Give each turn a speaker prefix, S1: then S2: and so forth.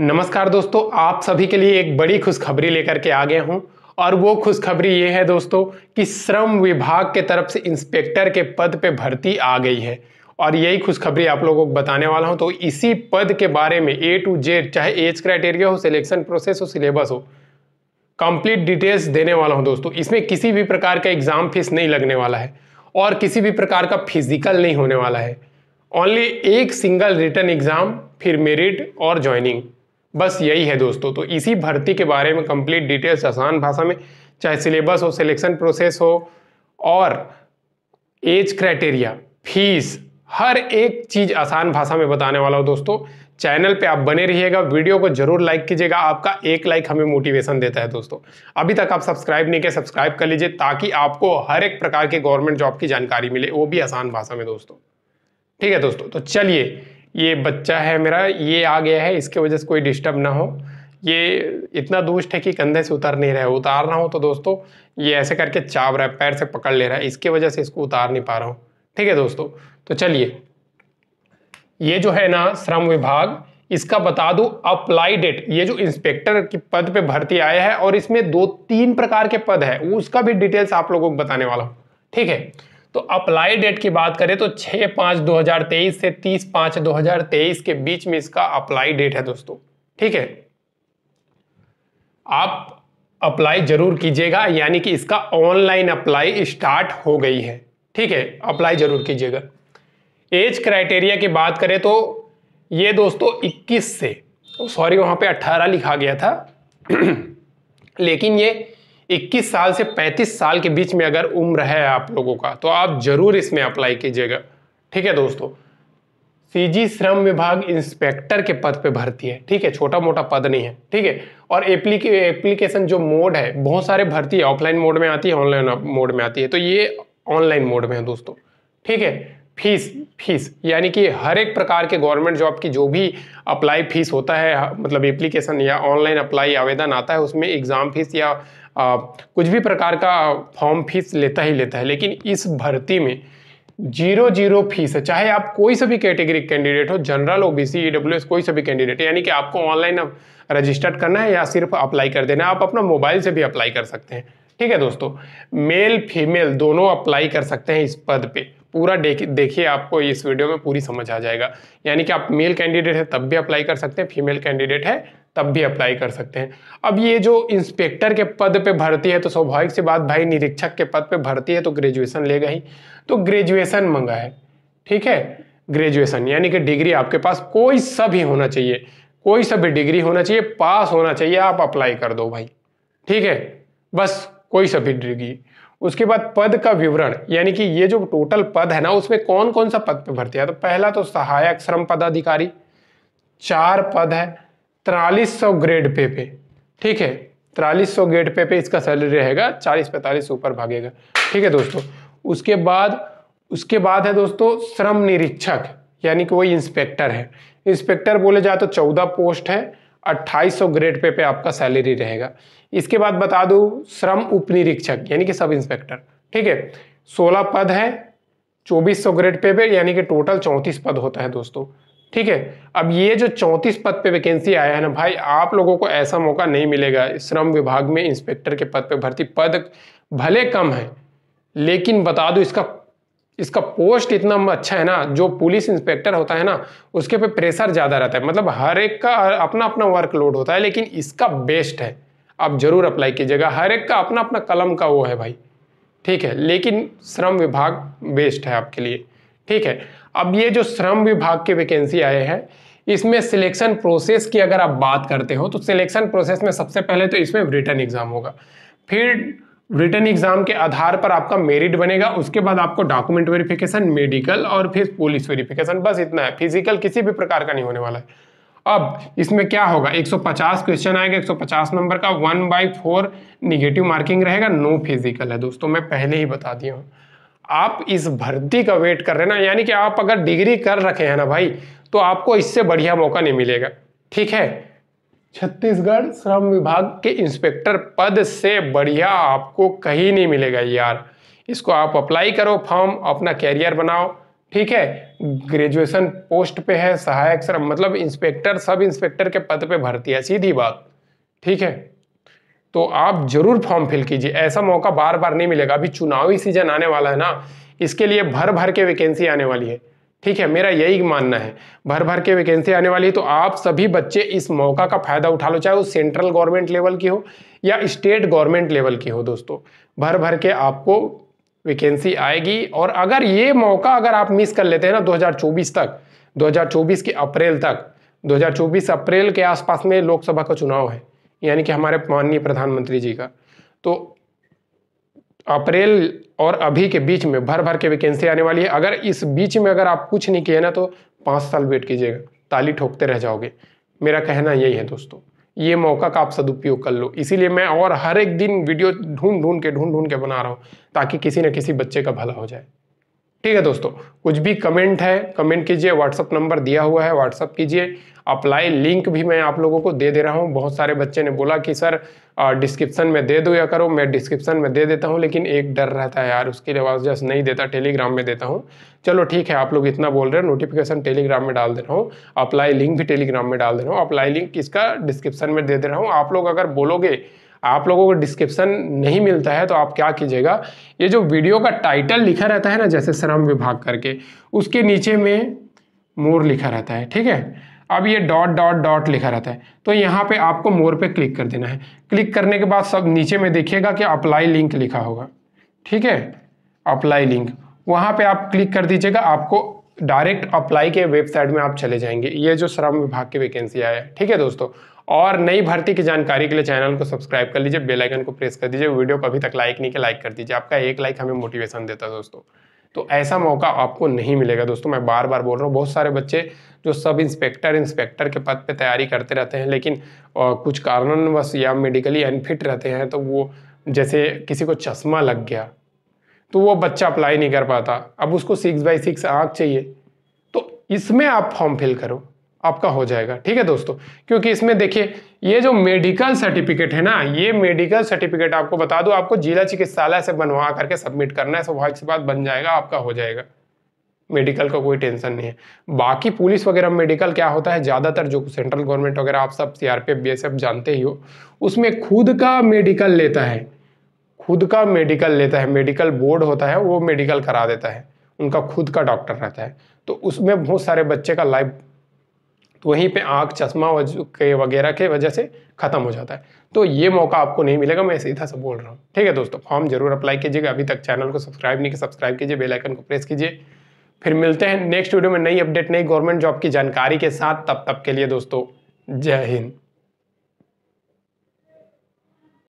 S1: नमस्कार दोस्तों आप सभी के लिए एक बड़ी खुशखबरी लेकर के आ गया हूँ और वो खुशखबरी ये है दोस्तों कि श्रम विभाग के तरफ से इंस्पेक्टर के पद पे भर्ती आ गई है और यही खुशखबरी आप लोगों को बताने वाला हूँ तो इसी पद के बारे में ए टू जेड चाहे एज क्राइटेरिया हो सिलेक्शन प्रोसेस हो सिलेबस हो कंप्लीट डिटेल्स देने वाला हूँ दोस्तों इसमें किसी भी प्रकार का एग्ज़ाम फीस नहीं लगने वाला है और किसी भी प्रकार का फिजिकल नहीं होने वाला है ओनली एक सिंगल रिटर्न एग्ज़ाम फिर मेरिट और ज्वाइनिंग बस यही है दोस्तों तो इसी भर्ती के बारे में कंप्लीट डिटेल्स आसान भाषा में चाहे सिलेबस हो सिलेक्शन प्रोसेस हो और एज क्राइटेरिया फीस हर एक चीज़ आसान भाषा में बताने वाला हो दोस्तों चैनल पे आप बने रहिएगा वीडियो को जरूर लाइक कीजिएगा आपका एक लाइक हमें मोटिवेशन देता है दोस्तों अभी तक आप सब्सक्राइब नहीं किया सब्सक्राइब कर लीजिए ताकि आपको हर एक प्रकार के गवर्नमेंट जॉब की जानकारी मिले वो भी आसान भाषा में दोस्तों ठीक है दोस्तों तो चलिए ये बच्चा है मेरा ये आ गया है इसके वजह से कोई डिस्टर्ब ना हो ये इतना दुष्ट है कि कंधे से उतर नहीं रहा है उतार रहा हूँ तो दोस्तों ये ऐसे करके चाप रहा है पैर से पकड़ ले रहा है इसकी वजह से इसको उतार नहीं पा रहा हूँ ठीक है दोस्तों तो चलिए ये जो है ना श्रम विभाग इसका बता दूं अप्लाई डेट ये जो इंस्पेक्टर की पद पे भर्ती आया है और इसमें दो तीन प्रकार के पद है उसका भी डिटेल्स आप लोगों को बताने वाला हूँ ठीक है तो अप्लाई डेट की बात करें तो 6 पाँच 2023 से 30 पाँच 2023 के बीच में इसका अप्लाई डेट है दोस्तों ठीक है आप अप्लाई जरूर कीजिएगा यानी कि इसका ऑनलाइन अप्लाई स्टार्ट हो गई है ठीक है अप्लाई जरूर कीजिएगा एज क्राइटेरिया की बात करें तो ये दोस्तों 21 से सॉरी वहाँ पे 18 लिखा गया था लेकिन ये 21 साल से 35 साल के बीच में अगर उम्र है आप लोगों का तो आप जरूर इसमें अप्लाई कीजिएगा ठीक है दोस्तों सीजी श्रम विभाग इंस्पेक्टर के पद पे भर्ती है ठीक है छोटा मोटा पद नहीं है ठीक है और एप्लीके एप्लीकेशन जो मोड है बहुत सारे भर्ती ऑफलाइन मोड में आती है ऑनलाइन मोड में आती है तो ये ऑनलाइन मोड में है दोस्तों ठीक है फीस फीस यानी कि हर एक प्रकार के गवर्नमेंट जॉब की जो भी अप्लाई फीस होता है मतलब एप्लीकेशन या ऑनलाइन अप्लाई आवेदन आता है उसमें एग्ज़ाम फीस या आ, कुछ भी प्रकार का फॉर्म फीस लेता ही लेता है लेकिन इस भर्ती में जीरो जीरो फीस है चाहे आप कोई सा भी कैटेगरी कैंडिडेट हो general O B C W S कोई सा भी कैंडिडेट यानी कि आपको ऑनलाइन रजिस्टर्ड करना है या सिर्फ अप्लाई कर देना है आप अपना मोबाइल से भी अप्लाई कर सकते हैं ठीक है दोस्तों मेल फीमेल दोनों अप्लाई कर सकते हैं इस पद पर पूरा देखिए आपको इस वीडियो में पूरी समझ आ जाएगा यानी कि आप मेल कैंडिडेट है तब भी अप्लाई कर सकते हैं फीमेल कैंडिडेट है तब भी अप्लाई कर सकते हैं अब ये जो इंस्पेक्टर के पद पे भर्ती है तो स्वाभाविक सी बात भाई निरीक्षक के पद पे भर्ती है तो ग्रेजुएशन लेगा ही तो ग्रेजुएशन मंगा है ठीक है ग्रेजुएशन यानी कि डिग्री आपके पास कोई सा भी होना चाहिए कोई सा भी डिग्री होना चाहिए पास होना चाहिए आप अप्लाई कर दो भाई ठीक है बस कोई सा भी डिग्री उसके बाद पद का विवरण यानी कि ये जो टोटल पद है ना उसमें कौन कौन सा पद पे भर्ती है तो पहला तो सहायक श्रम पदाधिकारी चार पद है तिरालीस सौ ग्रेड पे पे ठीक है तिरालीस सौ ग्रेड पे पे इसका सैलरी रहेगा चालीस पैंतालीस ऊपर भागेगा ठीक है दोस्तों उसके बाद उसके बाद है दोस्तों श्रम निरीक्षक यानी कि वही इंस्पेक्टर है इंस्पेक्टर बोले जाए तो चौदह पोस्ट है 2800 ग्रेड पे पे आपका सैलरी रहेगा इसके बाद बता दूं श्रम उप निरीक्षक यानी कि सब इंस्पेक्टर ठीक है 16 पद हैं 2400 ग्रेड पे पे यानी कि टोटल 34 पद होता है दोस्तों ठीक है अब ये जो 34 पद पे वैकेंसी आया है ना भाई आप लोगों को ऐसा मौका नहीं मिलेगा श्रम विभाग में इंस्पेक्टर के पद पर भर्ती पद भले कम है लेकिन बता दो इसका इसका पोस्ट इतना अच्छा है ना जो पुलिस इंस्पेक्टर होता है ना उसके पे प्रेशर ज़्यादा रहता है मतलब हर एक का अपना अपना वर्कलोड होता है लेकिन इसका बेस्ट है आप ज़रूर अप्लाई कीजिएगा हर एक का अपना अपना कलम का वो है भाई ठीक है लेकिन श्रम विभाग बेस्ट है आपके लिए ठीक है अब ये जो श्रम विभाग की वैकेंसी आए हैं इसमें सिलेक्शन प्रोसेस की अगर आप बात करते हो तो सिलेक्शन प्रोसेस में सबसे पहले तो इसमें रिटर्न एग्ज़ाम होगा फिर रिटर्न एग्जाम के आधार पर आपका मेरिट बनेगा उसके बाद आपको डॉक्यूमेंट वेरिफिकेशन मेडिकल और फिर पुलिस वेरिफिकेशन बस इतना है फिजिकल किसी भी प्रकार का नहीं होने वाला है अब इसमें क्या होगा 150 क्वेश्चन आएगा 150 नंबर का one by four negative marking रहेगा नो फिजिकल है दोस्तों मैं पहले ही बता दिया हूँ आप इस भर्ती का वेट कर रहे ना यानी कि आप अगर डिग्री कर रखे हैं ना भाई तो आपको इससे बढ़िया मौका नहीं मिलेगा ठीक है छत्तीसगढ़ श्रम विभाग के इंस्पेक्टर पद से बढ़िया आपको कहीं नहीं मिलेगा यार इसको आप अप्लाई करो फॉर्म अपना कैरियर बनाओ ठीक है ग्रेजुएशन पोस्ट पे है सहायक श्रम मतलब इंस्पेक्टर सब इंस्पेक्टर के पद पे भर्ती है सीधी बात ठीक है तो आप जरूर फॉर्म फिल कीजिए ऐसा मौका बार बार नहीं मिलेगा अभी चुनावी सीजन आने वाला है ना इसके लिए भर भर के वैकेंसी आने वाली है ठीक है मेरा यही मानना है भर भर के वैकेंसी आने वाली है तो आप सभी बच्चे इस मौका का फायदा उठा लो चाहे वो सेंट्रल गवर्नमेंट लेवल की हो या स्टेट गवर्नमेंट लेवल की हो दोस्तों भर भर के आपको वैकेंसी आएगी और अगर ये मौका अगर आप मिस कर लेते हैं ना 2024 तक 2024 के अप्रैल तक 2024 अप्रैल के आसपास में लोकसभा का चुनाव है यानी कि हमारे माननीय प्रधानमंत्री जी का तो अप्रैल और अभी के बीच में भर भर के वैकेंसी आने वाली है अगर इस बीच में अगर आप कुछ नहीं किए ना तो पाँच साल वेट कीजिएगा ताली ठोकते रह जाओगे मेरा कहना यही है दोस्तों ये मौका का आप सदुपयोग कर लो इसीलिए मैं और हर एक दिन वीडियो ढूंढ ढूंढ के ढूंढ ढूंढ के बना रहा हूँ ताकि किसी न किसी बच्चे का भला हो जाए ठीक है दोस्तों कुछ भी कमेंट है कमेंट कीजिए व्हाट्सअप नंबर दिया हुआ है व्हाट्सअप कीजिए अप्लाई लिंक भी मैं आप लोगों को दे दे रहा हूँ बहुत सारे बच्चे ने बोला कि सर डिस्क्रिप्शन में दे दो या करो मैं डिस्क्रिप्शन में दे देता हूँ लेकिन एक डर रहता है यार उसकी रिवाजस नहीं देता टेलीग्राम में देता हूँ चलो ठीक है आप लोग इतना बोल रहे हो नोटिफिकेशन टेलीग्राम में डाल दे रहा हूँ अप्लाई लिंक भी टेलीग्राम में डाल दे रहा हूँ अप्लाई लिंक इसका डिस्क्रिप्शन में दे दे रहा हूँ आप लोग अगर बोलोगे आप लोगों को डिस्क्रिप्शन नहीं मिलता है तो आप क्या कीजिएगा ये जो वीडियो का टाइटल लिखा रहता है ना जैसे श्रम विभाग करके उसके नीचे में मोर लिखा रहता है ठीक है अब ये डॉट डॉट डॉट लिखा रहता है तो यहाँ पे आपको मोर पे क्लिक कर देना है क्लिक करने के बाद सब नीचे में देखिएगा कि अप्लाई लिंक लिखा होगा ठीक है अप्लाई लिंक वहाँ पे आप क्लिक कर दीजिएगा आपको डायरेक्ट अप्लाई के वेबसाइट में आप चले जाएंगे ये जो श्रम विभाग की वैकेंसी आया है ठीक है दोस्तों और नई भर्ती की जानकारी के लिए चैनल को सब्सक्राइब कर लीजिए बेलाइकन को प्रेस कर दीजिए वीडियो को अभी तक लाइक नहीं किया लाइक कर दीजिए आपका एक लाइक हमें मोटिवेशन देता है दोस्तों तो ऐसा मौका आपको नहीं मिलेगा दोस्तों मैं बार बार बोल रहा हूँ बहुत सारे बच्चे जो सब इंस्पेक्टर इंस्पेक्टर के पद पे तैयारी करते रहते हैं लेकिन आ, कुछ कारणवश या मेडिकली अनफिट रहते हैं तो वो जैसे किसी को चश्मा लग गया तो वो बच्चा अप्लाई नहीं कर पाता अब उसको सिक्स बाई सिक्स आँख चाहिए तो इसमें आप फॉर्म फिल करो आपका हो जाएगा ठीक है दोस्तों क्योंकि इसमें देखिए ये जो मेडिकल सर्टिफिकेट है ना ये मेडिकल सर्टिफिकेट आपको बता दो आपको जिला चिकित्सालय से बनवा करके सबमिट करना है स्वाभाविक से बात बन जाएगा आपका हो जाएगा मेडिकल का कोई टेंशन नहीं है बाकी पुलिस वगैरह मेडिकल क्या होता है ज़्यादातर जो सेंट्रल गवर्नमेंट वगैरह आप सब सी आर जानते ही हो उसमें खुद का मेडिकल लेता है खुद का मेडिकल लेता है मेडिकल बोर्ड होता है वो मेडिकल करा देता है उनका खुद का डॉक्टर रहता है तो उसमें बहुत सारे बच्चे का लाइफ तो वहीं पे आँख चश्मा के वगैरह के वजह से ख़त्म हो जाता है तो ये मौका आपको नहीं मिलेगा मैं सीधा से बोल रहा हूँ ठीक है दोस्तों फॉर्म जरूर अप्लाई कीजिएगा अभी तक चैनल को सब्सक्राइब नहीं किया सब्सक्राइब कीजिए बेलाइकन को प्रेस कीजिए फिर मिलते हैं नेक्स्ट वीडियो में नई अपडेट नई गवर्नमेंट जॉब की जानकारी के साथ तब तक के लिए दोस्तों जय हिंद